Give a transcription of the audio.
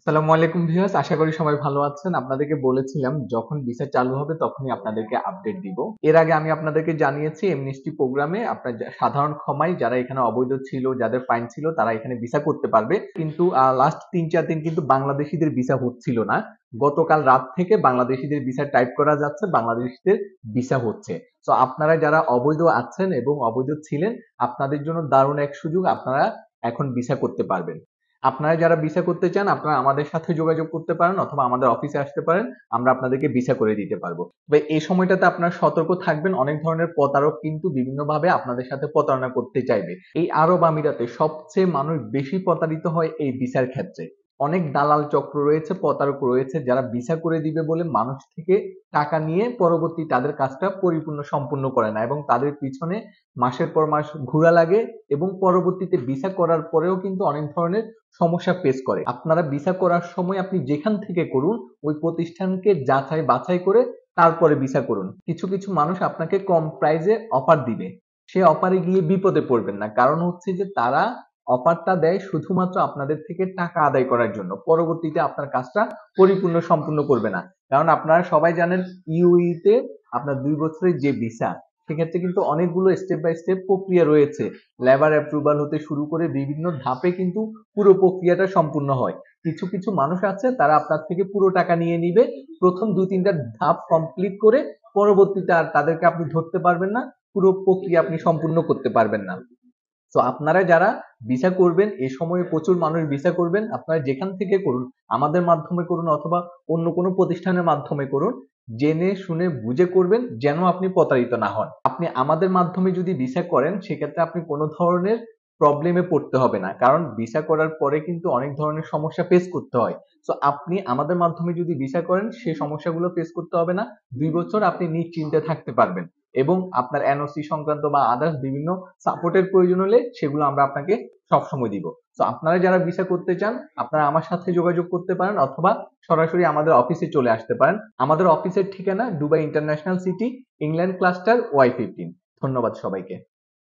আসসালামু আলাইকুম ভিউয়ার্স আশা করি সবাই ভালো আছেন আপনাদেরকে বলেছিলাম যখন ভিসা চালু হবে তখনই আপনাদেরকে আপডেট দিব এর আগে আমি আপনাদেরকে জানিয়েছি এমনিস্টি প্রোগ্রামে আপনার সাধারণ ক্ষমায় যারা এখানে অবৈধ ছিল যাদের ফাইন ছিল তারা এখানে ভিসা করতে পারবে কিন্তু লাস্ট তিন চার দিন কিন্তু বাংলাদেশিদের ভিসা হচ্ছিল না গতকাল রাত থেকে বাংলাদেশিদের ভিসা টাইপ করা যাচ্ছে বাংলাদেশিদের ভিসা হচ্ছে তো আপনারা যারা অবৈধ আছেন এবং অবৈধ ছিলেন আপনাদের জন্য দারুণ এক সুযোগ আপনারা এখন ভিসা করতে পারবেন আপনারা যারা ভিসা করতে চান আপনারা আমাদের সাথে যোগাযোগ করতে পারেন অথবা আমাদের অফিসে আসতে পারেন আমরা আপনাদেরকে ভিসা করে দিতে পারবো তবে এই সময়টাতে আপনারা সতর্ক থাকবেন অনেক ধরনের প্রতারক কিন্তু বিভিন্নভাবে আপনাদের সাথে প্রতারণা করতে চাইবে এই আরব আমিরাতে সবচেয়ে মানুষ বেশি প্রতারিত হয় এই ভিসার ক্ষেত্রে অনেক দালাল চক্র রয়েছে প্রতারক রয়েছে যারা ভিসা করে দিবে বলে মানুষ থেকে টাকা নিয়ে পরবর্তী তাদের কাজটা পরিপূর্ণ সম্পূর্ণ করে না এবং তাদের পিছনে মাসের পর মাস ঘোরা লাগে এবং পরবর্তীতে ভিসা করার পরেও কিন্তু অনেক ধরনের সমস্যা ফেস করে আপনারা ভিসা করার সময় আপনি যেখান থেকে করুন ওই প্রতিষ্ঠানকে যাচাই বাছাই করে তারপরে ভিসা করুন কিছু কিছু মানুষ আপনাকে কম প্রাইজে অফার দিবে সে অফারে গিয়ে বিপদে পড়বেন না কারণ হচ্ছে যে তারা অফারটা দেয় শুধুমাত্র আপনাদের থেকে টাকা আদায় করার জন্য পরবর্তীতে আপনার কাজটা পরিপূর্ণ সম্পূর্ণ করবে না কারণ আপনারা সবাই জানেন ইউইতে e e আপনার দুই বছরের যে ভিসা সেক্ষেত্রে কিন্তু অনেকগুলো স্টেপ বাই স্টেপ প্রক্রিয়া রয়েছে লেবার অ্যাপ্রুভাল হতে শুরু করে বিভিন্ন ধাপে কিন্তু পুরো প্রক্রিয়াটা সম্পূর্ণ হয় কিছু কিছু মানুষ আছে তারা আপনার থেকে পুরো টাকা নিয়ে নিবে প্রথম দুই তিনটা ধাপ কমপ্লিট করে পরবর্তীতে আর তাদেরকে আপনি ধরতে পারবেন না পুরো প্রক্রিয়া আপনি সম্পূর্ণ করতে পারবেন না সো আপনারা যারা ভিসা করবেন এ সময়ে প্রচুর মানুষ ভিসা করবেন আপনারা যেখান থেকে করুন আমাদের মাধ্যমে করুন অথবা অন্য কোনো প্রতিষ্ঠানের মাধ্যমে করুন জেনে শুনে বুঝে করবেন যেন আপনি প্রতারিত না হন আপনি আমাদের মাধ্যমে যদি ভিসা করেন সেক্ষেত্রে আপনি কোনো ধরনের প্রবলেমে পড়তে হবে না কারণ ভিসা করার পরে কিন্তু অনেক ধরনের সমস্যা ফেস করতে হয় তো আপনি আমাদের মাধ্যমে যদি ভিসা করেন সেই সমস্যাগুলো ফেস করতে হবে না দুই বছর আপনি নিশ্চিন্তে থাকতে পারবেন এবং আপনার এনওসি সংক্রান্ত বা আদার্স বিভিন্ন সাপোর্টের প্রয়োজন হলে সেগুলো আমরা আপনাকে সবসময় দিব তো আপনারা যারা ভিসা করতে চান আপনারা আমার সাথে যোগাযোগ করতে পারেন অথবা সরাসরি আমাদের অফিসে চলে আসতে পারেন আমাদের অফিসের ঠিকানা Dubai international city England cluster Y fifteen ধন্যবাদ সবাইকে